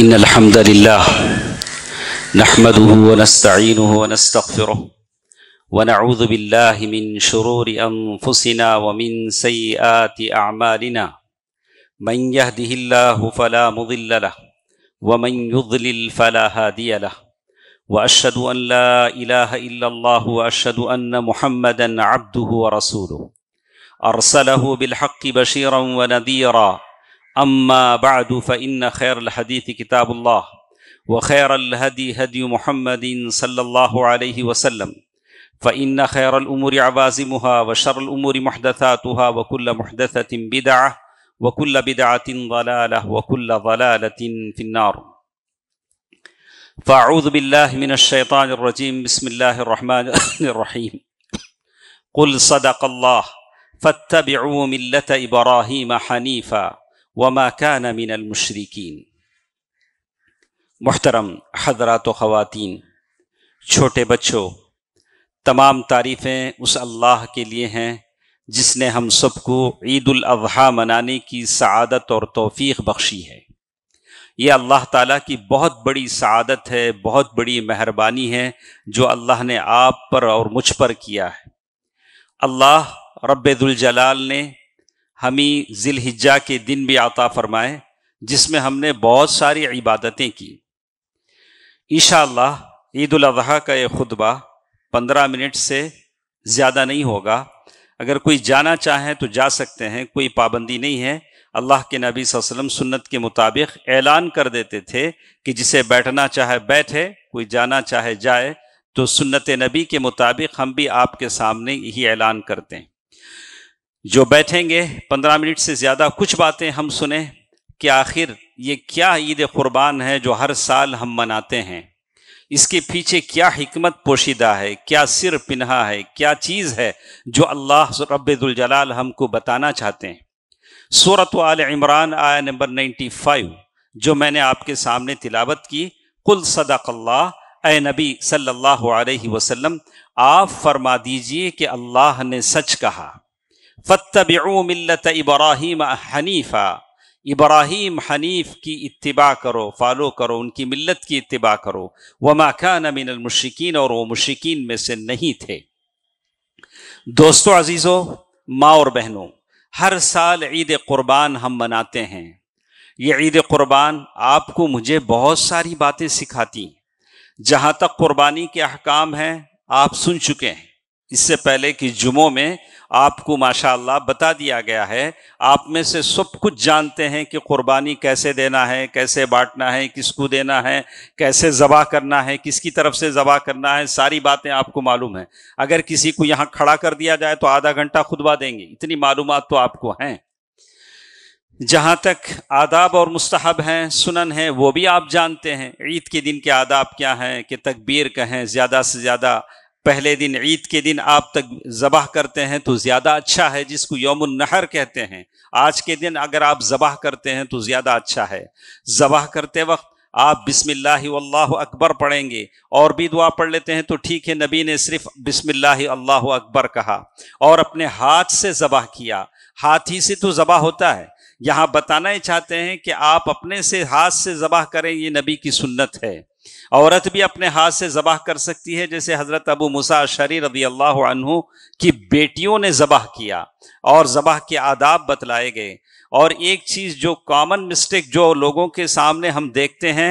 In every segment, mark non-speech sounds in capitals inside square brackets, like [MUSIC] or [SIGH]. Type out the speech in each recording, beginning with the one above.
إن الحمد لله نحمده ونستعينه ونستغفره ونعوذ بالله من شرور أنفسنا ومن سيئات أعمالنا من يهده الله فلا مضل له ومن يضلل فلا هادي له وأشهد أن لا إله إلا الله وأشهد أن محمدا عبده ورسوله أرسله بالحق بشيرا ونذيرا أما بعد فإن خير الحديث كتاب الله وخير الهدي هدي محمد صلى الله عليه وسلم فإن خير الأمور عوازمها وشر الأمور محدثاتها وكل محدثة بدعة وكل بدعة ضلالة وكل ضلالة في النار فأعوذ بالله من الشيطان الرجيم بسم الله الرحمن [LAUGHS] الرحيم قل صدق الله فاتبعوا ملة إبراهيم حنيفاً वमा कान मिन अलमशरकिन मोहतरम हजरात ख़वातीन छोटे बच्चों तमाम तारीफ़ें उस अल्लाह के लिए हैं जिसने हम सबको ईद अजी मनाने की सआदत और तोफ़ी बख्शी है ये अल्लाह ताला की बहुत बड़ी सआदत है बहुत बड़ी मेहरबानी है जो अल्लाह ने आप पर और मुझ पर किया है अल्लाह रब्बुल जलाल ने हमें ज़िलहिज्जा के दिन भी आता फरमाए जिसमें हमने बहुत सारी इबादतें की ईशा ईद का ये खुतबा पंद्रह मिनट से ज़्यादा नहीं होगा अगर कोई जाना चाहे तो जा सकते हैं कोई पाबंदी नहीं है अल्लाह के नबी वसलम सुन्नत के मुताबिक ऐलान कर देते थे कि जिसे बैठना चाहे बैठे कोई जाना चाहे जाए तो सुन्नत नबी के मुताबिक हम भी आपके सामने यही ऐलान करते हैं जो बैठेंगे पंद्रह मिनट से ज़्यादा कुछ बातें हम सुने कि आखिर ये क्या ईद क़ुरबान है जो हर साल हम मनाते हैं इसके पीछे क्या हमत पोशीदा है क्या सिर पिन्हा है क्या चीज़ है जो अल्लाह रबाल हमको बताना चाहते हैं सूरत आल इमरान आया नंबर फाइव जो मैंने आपके सामने तिलावत की कुल सदाकल्ला ए नबी सल्लल्लाहु अलैहि वसल्लम आप फरमा दीजिए कि अल्लाह ने सच कहा फ़तब मिलत इब्राहिम हनीफ़ा इब्राहिम हनीफ की इत्तबा करो फॉलो करो उनकी मिल्लत की इत्तबा करो वमा खान मिनल मुशिकिन और वो मुशिकिन में से नहीं थे दोस्तों अजीज़ों माँ और बहनों हर साल ईद कुर्बान हम मनाते हैं ये ईद कुर्बान आपको मुझे बहुत सारी बातें सिखाती जहाँ तक कुर्बानी के अहकाम हैं आप सुन चुके हैं इससे पहले कि जुमों में आपको माशाल्लाह बता दिया गया है आप में से सब कुछ जानते हैं कि क़ुरबानी कैसे देना है कैसे बांटना है किसको देना है कैसे ज़बा करना है किसकी तरफ से ज़बा करना है सारी बातें आपको मालूम है अगर किसी को यहाँ खड़ा कर दिया जाए तो आधा घंटा खुदबा देंगे इतनी मालूम तो आपको हैं जहाँ तक आदाब और मुस्तहब हैं सुनन हैं वो भी आप जानते हैं ईद के दिन के आदाब क्या हैं कि तकबीर कहें ज़्यादा से ज़्यादा पहले दिन ईद के दिन आप तक ज़बह करते हैं तो ज़्यादा अच्छा है जिसको योम नहर कहते हैं आज के दिन अगर आप ज़बह करते हैं तो ज़्यादा अच्छा है ज़बह करते वक्त आप बिस्मिल्लाह अकबर पढ़ेंगे और भी दुआ पढ़ लेते हैं तो ठीक है नबी ने सिर्फ बिसमिल्ला अकबर कहा और अपने हाथ से ज़बह किया हाथ ही से तो ज़बह होता है यहाँ बताना ही चाहते हैं कि आप अपने से हाथ से ज़बह करें ये नबी की सुन्नत है औरत भी अपने हाथ से जबाह कर सकती है जैसे हजरत अबू मुसा शरी रबी अल्लाह की बेटियों ने जबाह किया और जबाह के आदाब बतलाए गए और एक चीज़ जो कॉमन मिस्टेक जो लोगों के सामने हम देखते हैं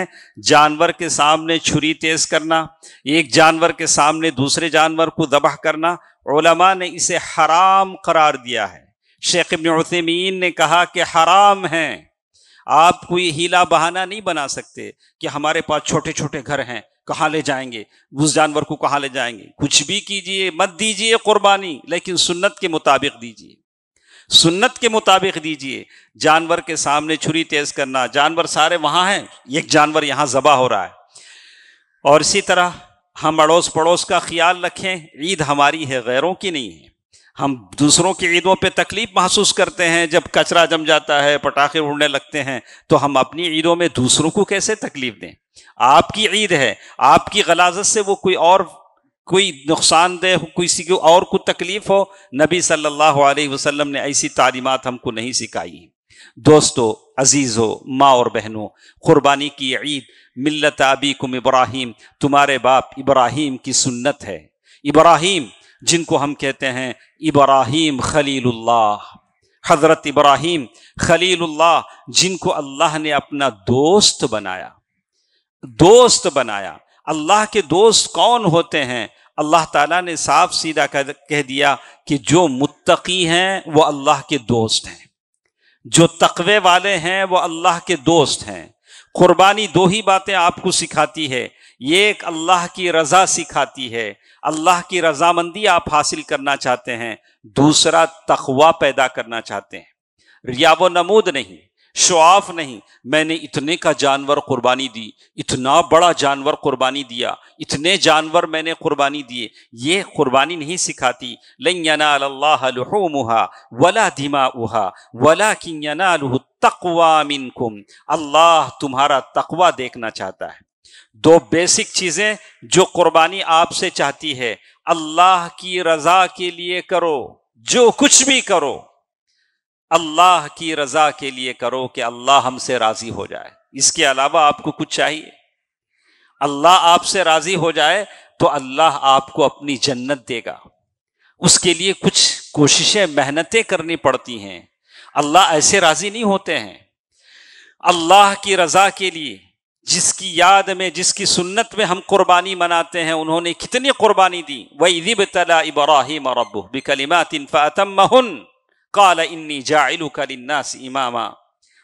जानवर के सामने छुरी तेज़ करना एक जानवर के सामने दूसरे जानवर को दबाह करना ओलमा ने इसे हराम करार दिया है शेख इब्न उतमीन ने कहा कि हराम है आप कोई हीला बहाना नहीं बना सकते कि हमारे पास छोटे छोटे घर हैं कहाँ ले जाएंगे उस जानवर को कहाँ ले जाएंगे कुछ भी कीजिए मत दीजिए कुर्बानी लेकिन सुन्नत के मुताबिक दीजिए सुन्नत के मुताबिक दीजिए जानवर के सामने छुरी तेज करना जानवर सारे वहाँ हैं एक जानवर यहाँ जबा हो रहा है और इसी तरह हम अड़ोस पड़ोस का ख्याल रखें ईद हमारी है गैरों की नहीं है हम दूसरों की ईदों पे तकलीफ महसूस करते हैं जब कचरा जम जाता है पटाखे उड़ने लगते हैं तो हम अपनी ईदों में दूसरों को कैसे तकलीफ दें आपकी ईद है आपकी गलाजत से वो कोई और कोई नुकसान दे किसी को और को तकलीफ हो नबी सल्लल्लाहु अलैहि वसल्लम ने ऐसी तालीमत हमको नहीं सिखाई दोस्तों अजीज़ों माँ और बहनों कुर्बानी की ईद मिल्लत आबी कुम इब्राहिम तुम्हारे बाप इब्राहिम की सुन्नत है इब्राहिम जिनको हम कहते हैं इब्राहिम खलीलुल्लाह हज़रत इब्राहिम खलीलुल्लाह जिनको अल्लाह ने अपना दोस्त बनाया दोस्त बनाया अल्लाह के दोस्त कौन होते हैं अल्लाह ताला ने साफ सीधा कह दिया कि जो मुत्तकी हैं वो अल्लाह के दोस्त हैं जो तकवे वाले हैं वो अल्लाह के दोस्त हैं कुर्बानी दो ही बातें आपको सिखाती है ये एक अल्लाह की रज़ा सिखाती है अल्लाह की रजामंदी आप हासिल करना चाहते हैं दूसरा तखवा पैदा करना चाहते हैं वो नमूद नहीं शुआफ नहीं मैंने इतने का जानवर कुर्बानी दी इतना बड़ा जानवर कुर्बानी दिया इतने जानवर मैंने कुर्बानी दिए ये कुर्बानी नहीं सिखाती लयनाल्लाहा वला धीमा उहा वला किन्नालहु तकवा मिनकुम अल्लाह तुम्हारा तकवा देखना चाहता है दो बेसिक चीज़ें जो कुर्बानी आपसे चाहती है अल्लाह की रज़ा के लिए करो जो कुछ भी करो अल्लाह की रज़ा के लिए करो कि अल्लाह हमसे राज़ी हो जाए इसके अलावा आपको कुछ चाहिए अल्लाह आपसे राज़ी हो जाए तो अल्लाह आपको अपनी जन्नत देगा उसके लिए कुछ कोशिशें मेहनतें करनी पड़ती हैं अल्लाह ऐसे राज़ी नहीं होते हैं अल्लाह की रज़ा के लिए जिसकी याद में जिसकी सुन्नत में हम कुर्बानी मनाते हैं उन्होंने कितनी कुर्बानी दी रिब तला इब्राहिम रबू बिकलिमातिन महन काल इन्नी जाइल इमामा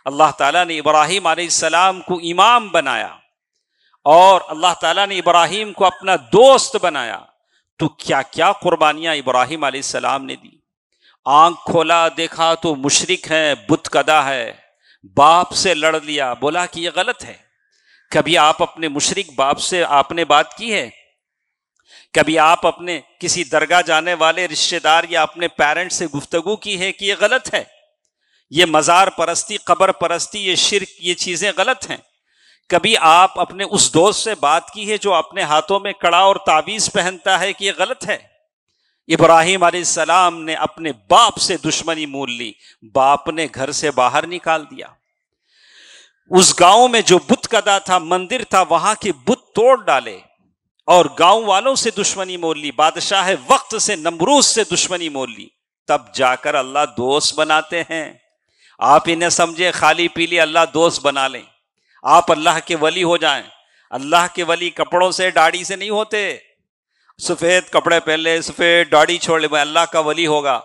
अल्लाह ताला ने इब्राहिम आसमाम को इमाम बनाया और अल्लाह ताला ने इब्राहिम को अपना दोस्त बनाया तो क्या क्या कुर्बानियाँ इब्राहिम आसमाम ने दी आँख खोला देखा तो मुशरक है बुतकदा है बाप से लड़ लिया बोला कि ये गलत है कभी आप अपने मुशरक बाप से आपने बात की है कभी आप अपने किसी दरगाह जाने वाले रिश्तेदार या अपने पेरेंट्स से गुफ्तगु की है कि ये गलत है ये मज़ार परस्ती कबर परस्ती ये शिरक ये चीज़ें गलत हैं कभी आप अपने उस दोस्त से बात की है जो अपने हाथों में कड़ा और तावीज़ पहनता है कि ये गलत है इब्राहिम सलाम ने अपने बाप से दुश्मनी मोल ली बाप ने घर से बाहर निकाल दिया उस गांव में जो बुत कदा था मंदिर था वहां के बुत तोड़ डाले और गांव वालों से दुश्मनी मोल ली बादशाह है वक्त से नमरूज से दुश्मनी मोल ली तब जाकर अल्लाह दोस्त बनाते हैं आप इन्हें समझे खाली पीली अल्लाह दोस्त बना लें आप अल्लाह के वली हो जाएं अल्लाह के वली कपड़ों से दाढ़ी से नहीं होते सफ़ेद कपड़े पहले सफ़ेद दाढ़ी छोड़ ले अल्लाह का वली होगा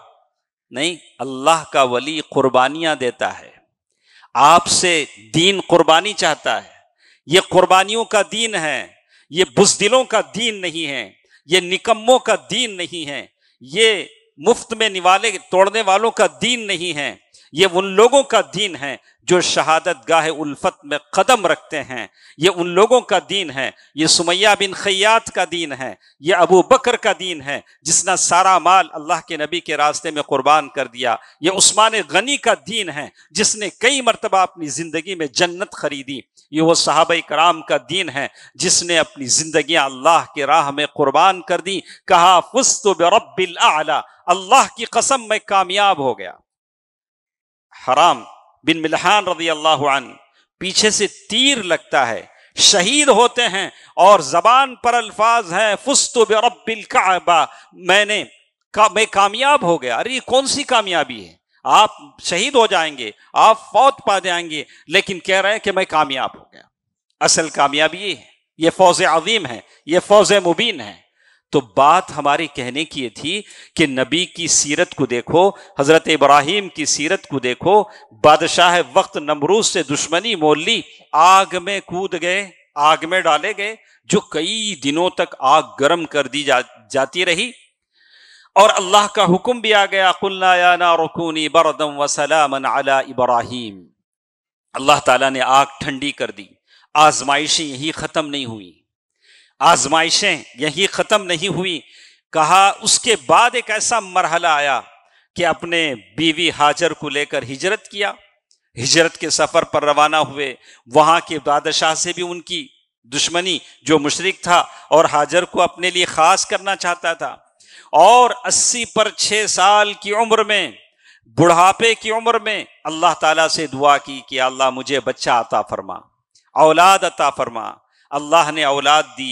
नहीं अल्लाह का वली कुर्बानियां देता है आपसे दीन कुर्बानी चाहता है ये कुर्बानियों का दीन है ये बुजदिलों का दीन नहीं है ये निकम्मों का दीन नहीं है ये मुफ्त में निवाले तोड़ने वालों का दीन नहीं है ये उन लोगों का दीन है जो शहादत गाह उल्फत में कदम रखते हैं ये उन लोगों का दीन है ये सुमैया बिन खयात का दीन है ये अबू बकर का दीन है जिसने सारा माल अल्लाह के नबी के रास्ते में कुर्बान कर दिया ये उस्मान गनी का दीन है जिसने कई मरतबा अपनी ज़िंदगी में जन्नत खरीदी ये वो साहब कराम का दीन है जिसने अपनी ज़िंदगी अल्लाह के राह में कुर्बान कर दी कहा फुस्त रबिल अल्लाह की कसम में कामयाब हो गया हराम बिन मिलहान रजी अल्लाह पीछे से तीर लगता है शहीद होते हैं और जबान पर अल्फाज है फुस्त रबिल काबा मैंने का, मैं कामयाब हो गया अरे कौन सी कामयाबी है आप शहीद हो जाएंगे आप फौत पा जाएंगे लेकिन कह रहे हैं कि मैं कामयाब हो गया असल कामयाबी ये है ये फौज अजीम है ये फौज मुबीन है तो बात हमारे कहने की ये थी कि नबी की सीरत को देखो हज़रत इब्राहिम की सीरत को देखो बादशाह वक्त नमरूज से दुश्मनी मोल ली आग में कूद गए आग में डाले गए जो कई दिनों तक आग गर्म कर दी जा, जाती रही और अल्लाह का हुक्म भी आ गया कुल्लायाना रकूनी बरदम वसलाम अला इब्राहिम अल्लाह ताला ने आग ठंडी कर दी आजमाइशें यही ख़त्म नहीं हुई आजमाइशें यही ख़त्म नहीं हुई कहा उसके बाद एक ऐसा मरहला आया कि अपने बीवी हाजर को लेकर हिजरत किया हिजरत के सफ़र पर रवाना हुए वहाँ के बादशाह से भी उनकी दुश्मनी जो मुशरक था और हाजर को अपने लिए ख़ास करना चाहता था और 80 पर 6 साल की उम्र में बुढ़ापे की उम्र में अल्लाह ताला से दुआ की कि अल्लाह मुझे बच्चा अता फरमा औलाद अता फरमा अल्लाह ने औलाद दी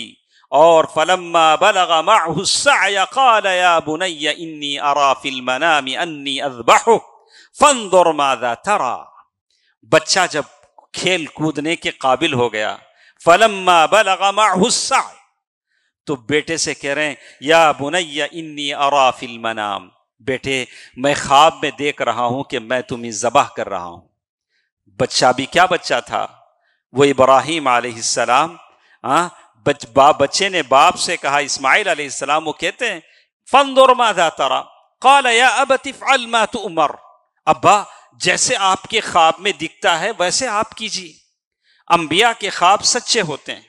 और फलम्मा या बुनैया इन्नी अरा तरा बच्चा जब खेल कूदने के काबिल हो गया फलम्मा बलगा माहुस्सा तो बेटे से कह रहे हैं या बुनैया इन्नी अरा फिल्मनाम बेटे मैं ख्वाब में देख रहा हूं कि मैं तुम्हें जबाह कर रहा हूं बच्चा भी क्या बच्चा था वो इब्राहिम आसमाम हाँ बच, बा, बच्चे ने बाप से कहा इस्माइल अलैहिस्सलाम वो कहते हैं फंदोर मादा तारा कॉल या अब तिफ़ल मा तो उमर अब्बा जैसे आपके ख्वाब में दिखता है वैसे आप कीजिए अंबिया के ख्वाब सच्चे होते हैं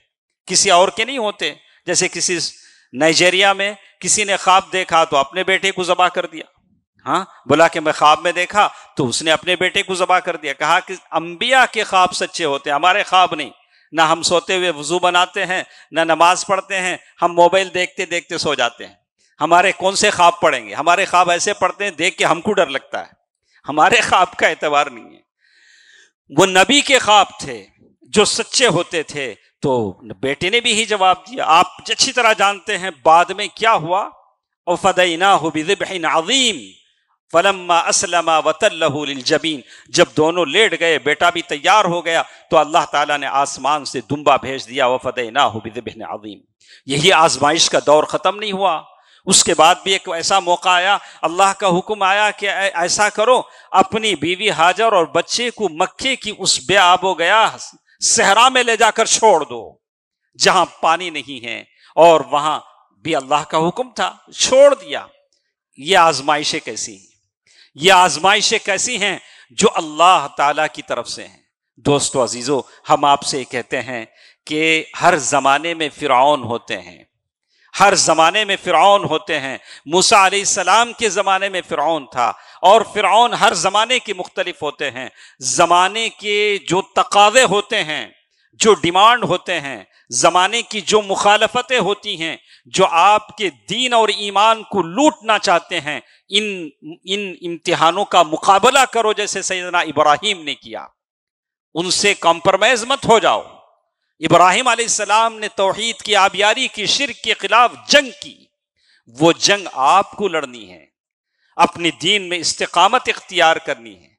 किसी और के नहीं होते जैसे किसी नाइजेरिया में किसी ने ख्वाब देखा तो अपने बेटे को जबा कर दिया हाँ बोला कि मैं ख्वाब में देखा तो उसने अपने बेटे को जबा कर दिया कहा कि अंबिया के ख्वाब सच्चे होते हैं हमारे ख्वाब नहीं ना हम सोते हुए वजू बनाते हैं ना नमाज पढ़ते हैं हम मोबाइल देखते देखते सो जाते हैं हमारे कौन से ख्वाब पढ़ेंगे हमारे ख्वाब ऐसे पढ़ते हैं देख के हमको डर लगता है हमारे ख्वाब का एतबार नहीं है वो नबी के ख्वाब थे जो सच्चे होते थे तो बेटे ने भी ही जवाब दिया आप अच्छी तरह जानते हैं बाद में क्या हुआ और फदईना हो बिजबिन अजीम फलम्मा असलमा जबीन जब दोनों लेट गए बेटा भी तैयार हो गया तो अल्लाह ताला ने आसमान से दुम्बा भेज दिया वफ़द ना हो बिन अजीम यही आजमाइश का दौर ख़त्म नहीं हुआ उसके बाद भी एक ऐसा मौका आया अल्लाह का हुक्म आया कि ऐसा करो अपनी बीवी हाजर और बच्चे को मक्के की उस बे आबो गया सहरा में ले जाकर छोड़ दो जहां पानी नहीं है और वहां भी अल्लाह का हुक्म था छोड़ दिया ये आजमाइशें कैसी ये आजमाइशें कैसी हैं जो अल्लाह ताला की तरफ से हैं दोस्तों अजीज़ों हम आपसे कहते हैं कि हर ज़माने में फ़िरौन होते हैं हर ज़माने में फ़िरौन होते हैं मूसा सलाम के ज़माने में फ़िरौन था और फ़िरौन हर ज़माने के मुख्तलिफ होते हैं ज़माने के जो तकावे होते हैं जो डिमांड होते हैं ज़माने की जो मुखालफतें होती हैं जो आपके दीन और ईमान को लूटना चाहते हैं इन इन इम्तिहानों का मुकाबला करो जैसे सैदना इब्राहिम ने किया उनसे कॉम्प्रोमाइज मत हो जाओ इब्राहिम आसमाम ने तोहद की आबियारी की शिर के खिलाफ जंग की वो जंग आपको लड़नी है अपने दीन में इस्तकामत इख्तियार करनी है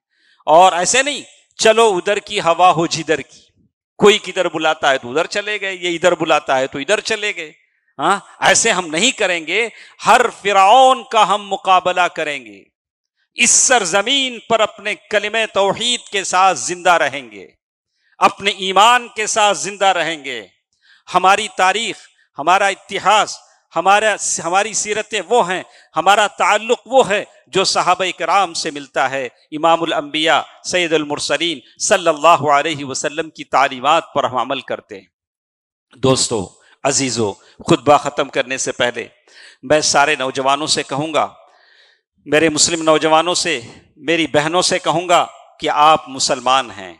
और ऐसे नहीं चलो उधर की हवा हो जिधर की कोई किधर बुलाता है तो उधर चले गए ये इधर बुलाता है तो इधर चले गए हाँ ऐसे हम नहीं करेंगे हर फिराउन का हम मुकाबला करेंगे इस सरजमीन पर अपने कलम तोहहीद के साथ जिंदा रहेंगे अपने ईमान के साथ जिंदा रहेंगे हमारी तारीख हमारा इतिहास हमारा हमारी सीरतें वो हैं हमारा ताल्लुक वो है जो साहब कराम से मिलता है इमामबिया सैदुलमरसरीन सल्लल्लाहु अलैहि की तालीमत पर हम अमल करते हैं दोस्तों अजीज़ों खुतबा ख़त्म करने से पहले मैं सारे नौजवानों से कहूँगा मेरे मुस्लिम नौजवानों से मेरी बहनों से कहूँगा कि आप मुसलमान हैं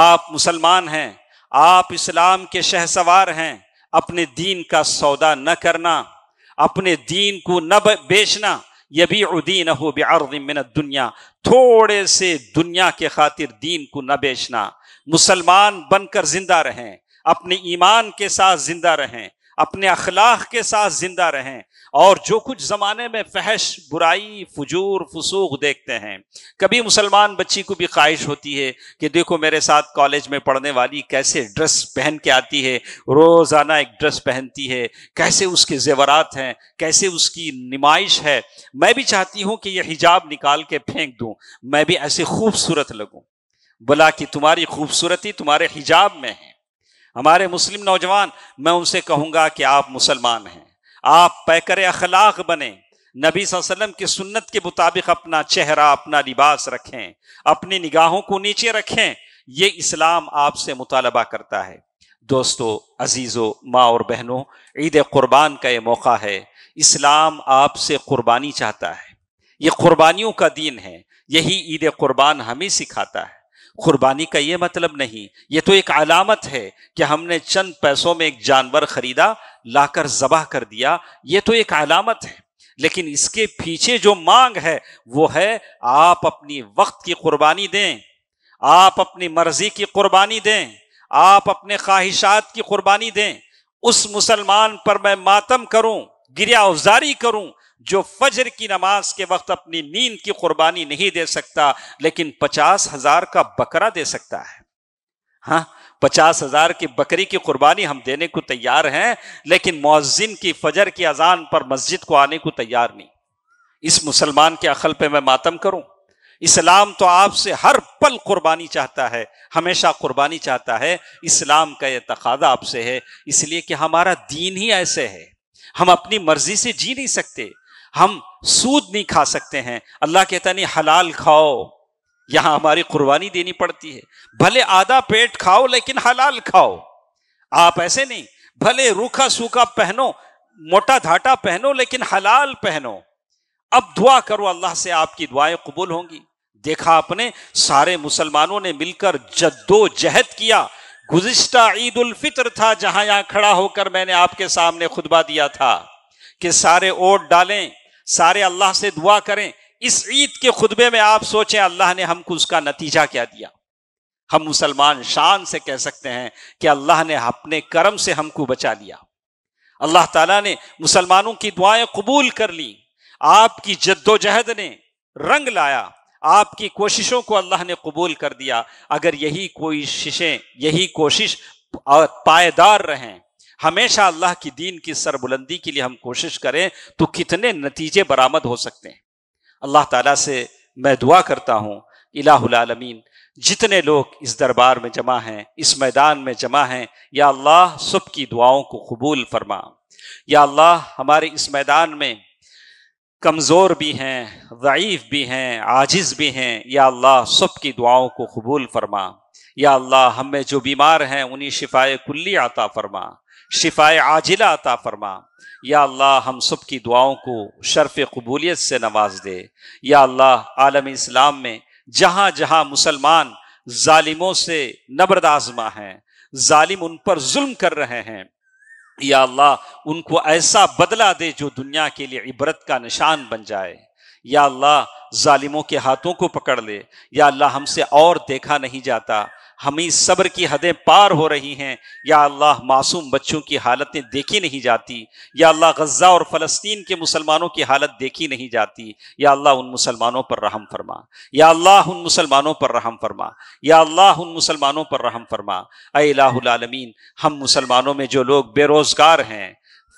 आप मुसलमान हैं आप इस्लाम के शहसवार हैं अपने दीन का सौदा न करना अपने दीन को न बेचना भी उदीन हो बेअमिन दुनिया थोड़े से दुनिया के खातिर दीन को न बेचना मुसलमान बनकर जिंदा रहें अपने ईमान के साथ जिंदा रहें अपने अखलाक के साथ जिंदा रहें और जो कुछ ज़माने में फहश बुराई फजूर फसूक देखते हैं कभी मुसलमान बच्ची को भी ख्वाहिश होती है कि देखो मेरे साथ कॉलेज में पढ़ने वाली कैसे ड्रेस पहन के आती है रोज़ाना एक ड्रेस पहनती है कैसे उसके जेवरात हैं कैसे उसकी नुमाइश है मैं भी चाहती हूँ कि यह हिजाब निकाल के फेंक दूँ मैं भी ऐसे खूबसूरत लगूँ बोला कि तुम्हारी खूबसूरती तुम्हारे हिजाब में है हमारे मुस्लिम नौजवान मैं उनसे कहूँगा कि आप मुसलमान हैं आप पैकर अखलाक बने नबी वसल्लम की सुन्नत के मुताबिक अपना चेहरा अपना लिबास रखें अपनी निगाहों को नीचे रखें ये इस्लाम आपसे मुतालबा करता है दोस्तों अजीज़ों माँ और बहनों ईद कुर्बान का ये मौका है इस्लाम आपसे कुर्बानी चाहता है ये कुर्बानियों का दीन है यही ईद कुर्बान हमें सिखाता है कुर्बानी का ये मतलब नहीं ये तो एक अलामत है कि हमने चंद पैसों में एक जानवर खरीदा लाकर जबाह कर दिया ये तो एक अलामत है लेकिन इसके पीछे जो मांग है वो है आप अपनी वक्त की कुर्बानी दें आप अपनी मर्जी की कुर्बानी दें आप अपने ख्वाहिशात की कुर्बानी दें उस मुसलमान पर मैं मातम करूं गिरिया उजारी करूं जो फजर की नमाज के वक्त अपनी नींद की कुर्बानी नहीं दे सकता लेकिन पचास हजार का बकरा दे सकता है हाँ पचास हजार की बकरी की कुर्बानी हम देने को तैयार हैं लेकिन मोजिन की फजर की अजान पर मस्जिद को आने को तैयार नहीं इस मुसलमान के अखल पे मैं मातम करूं इस्लाम तो आपसे हर पल कुर्बानी चाहता है हमेशा कुर्बानी चाहता है इस्लाम का यह तकादा आपसे है इसलिए कि हमारा दीन ही ऐसे है हम अपनी मर्जी से जी नहीं सकते हम सूद नहीं खा सकते हैं अल्लाह कहता नहीं हलाल खाओ यहां हमारी कुर्बानी देनी पड़ती है भले आधा पेट खाओ लेकिन हलाल खाओ आप ऐसे नहीं भले रूखा सूखा पहनो मोटा धाटा पहनो लेकिन हलाल पहनो अब दुआ करो अल्लाह से आपकी दुआएं कबूल होंगी देखा आपने सारे मुसलमानों ने मिलकर जद्दोजहद किया गुजशत ईद उल फितर था जहां यहां खड़ा होकर मैंने आपके सामने खुतबा दिया था कि सारे ओट डालें सारे अल्लाह से दुआ करें इस ईद के खुतबे में आप सोचें अल्लाह ने हमको उसका नतीजा क्या दिया हम मुसलमान शान से कह सकते हैं कि अल्लाह ने अपने कर्म से हमको बचा लिया अल्लाह ताला ने मुसलमानों की दुआएं कबूल कर ली आपकी जद्दोजहद ने रंग लाया आपकी कोशिशों को अल्लाह ने कबूल कर दिया अगर यही कोशिशें यही कोशिश पायदार रहें हमेशा अल्लाह की दीन की सरबुलंदी के लिए हम कोशिश करें तो कितने नतीजे बरामद हो सकते हैं अल्लाह ताला से मैं दुआ करता हूँ इलामीन जितने लोग इस दरबार में जमा हैं इस मैदान में जमा हैं या अल्लाह सब की दुआओं को कबूल फरमा या अल्लाह हमारे इस मैदान में कमज़ोर भी हैं ज़ीफ़ भी हैं आजिज़ भी हैं या अल्लाह सब की दुआओं को कबूल फरमा या अल्लाह हम में जो बीमार हैं उन्हीं शिफाए कुल्ली आता फरमा शिफाए आजिला अता फरमा या अल्लाह हम सब की दुआओं को शर्फ कबूलियत से नवाज दे या अल्लाह आलम इस्लाम में जहाँ जहाँ मुसलमान ालिमों से आजमा हैं ालिम उन पर जुल्म कर रहे हैं या अल्लाह उनको ऐसा बदला दे जो दुनिया के लिए इबरत का निशान बन जाए या अल्लाह ालिमों के हाथों को पकड़ ले या अल्लाह हमसे और देखा नहीं जाता हमें सब्र की हदें पार हो रही हैं या अल्लाह मासूम बच्चों की हालतें देखी नहीं जाती या अल्लाह गज़ा और फ़लस्तीन के मुसलमानों की हालत देखी नहीं जाती या अल्लाह उन मुसलमानों पर रहम फरमा या अल्लाह उन मुसलमानों पर रहम फरमा या अल्लाह उन मुसलमानों पर रहम फरमा अलामीन हम मुसलमानों में जो लोग बेरोज़गार हैं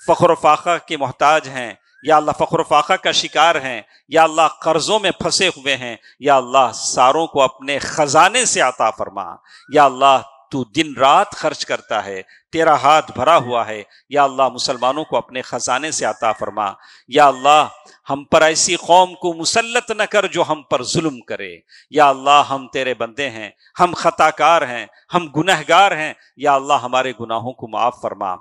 फ़ख्र फाखा के मोहताज हैं या अल्लाह फ़ख्र फाका का शिकार है या अल्लाह कर्ज़ों में फंसे हुए हैं या अल्लाह सारों को अपने ख़जाने से आता फरमा या अल्लाह तू दिन रात खर्च करता है तेरा हाथ भरा हुआ है या अल्लाह मुसलमानों को अपने ख़जाने से आता फरमा या अल्लाह हम पर ऐसी कौम को मुसलत न कर जो हम पर जुल्म करे या अल्लाह हम तेरे बंदे हैं हम खताकार हैं हम गुनहगार हैं या अल्लाह हमारे गुनाहों को माफ़ फरमा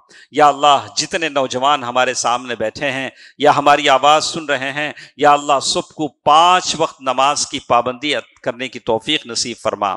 या अल्लाह जितने नौजवान हमारे सामने बैठे हैं या हमारी आवाज़ सुन रहे हैं या अल्लाह को पाँच वक्त नमाज की पाबंदी करने की तोफ़ी नसीब फरमा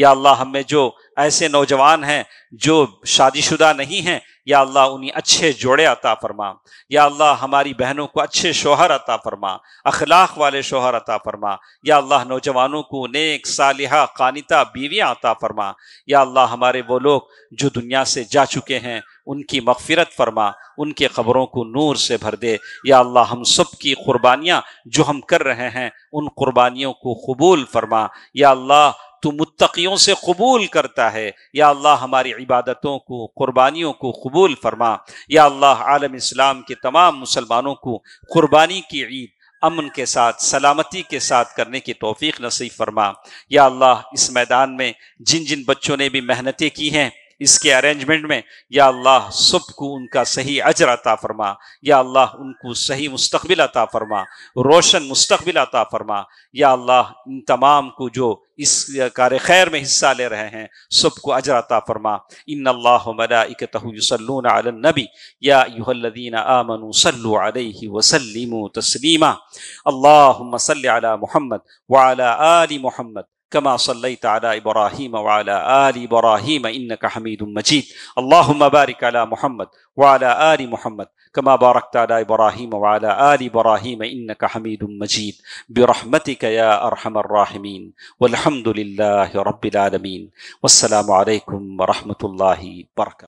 या अल्लाह हमें जो ऐसे नौजवान हैं जो शादीशुदा नहीं हैं या अल्लाह उन्हें अच्छे जोड़े अता फरमा या अल्लाह हमारी बहनों को अच्छे शोहर अता फरमा अखलाक वाले शोहर अता फरमा या अल्लाह नौजवानों को नेक सालिहा कानिता बीवियाँ अता फरमा या अल्लाह हमारे वो लोग जो दुनिया से जा चुके हैं उनकी मगफिरत फरमा उनके ख़बरों को नूर से भर दे या अल्लाह हम सब की क़ुरबानियाँ जो हम कर रहे हैं उन क़ुरबानियों को कबूल फरमा या अल्लाह तो मुत्तकियों से कबूल करता है या अल्लाह हमारी इबादतों को क़ुरबानियों को कबूल फरमा या अल्लाह आलम इस्लाम के तमाम मुसलमानों को क़ुरबानी की ईद अमन के साथ सलामती के साथ करने की तोफ़ी नसीब फरमा या अल्लाह इस मैदान में जिन जिन बच्चों ने भी मेहनतें की हैं इसके अरेंजमेंट में या अल्लाह सबको उनका सही अजर अता फरमा या अल्लाह उनको सही मुस्तबिल अता फरमा रोशन मुस्तबिल अता फरमा या अल्लाह इन तमाम को जो इस कार खैर में हिस्सा ले रहे हैं सबको अजर अता फरमा इन अल्लाह मलाइकतहूसलून नबी या यूहल्लदीन आमनु सल्लु अलैहि वसल्लिमु तस्लीमा अल्लाहुम्म अला मुहम्मद व अला आलि मुहम्मद كما صليت على ابراهيم وعلى ال ابراهيم انك حميد مجيد اللهم بارك على محمد وعلى ال محمد كما باركت على ابراهيم وعلى ال ابراهيم انك حميد مجيد برحمتك يا ارحم الراحمين والحمد لله رب العالمين والسلام عليكم ورحمه الله وبركاته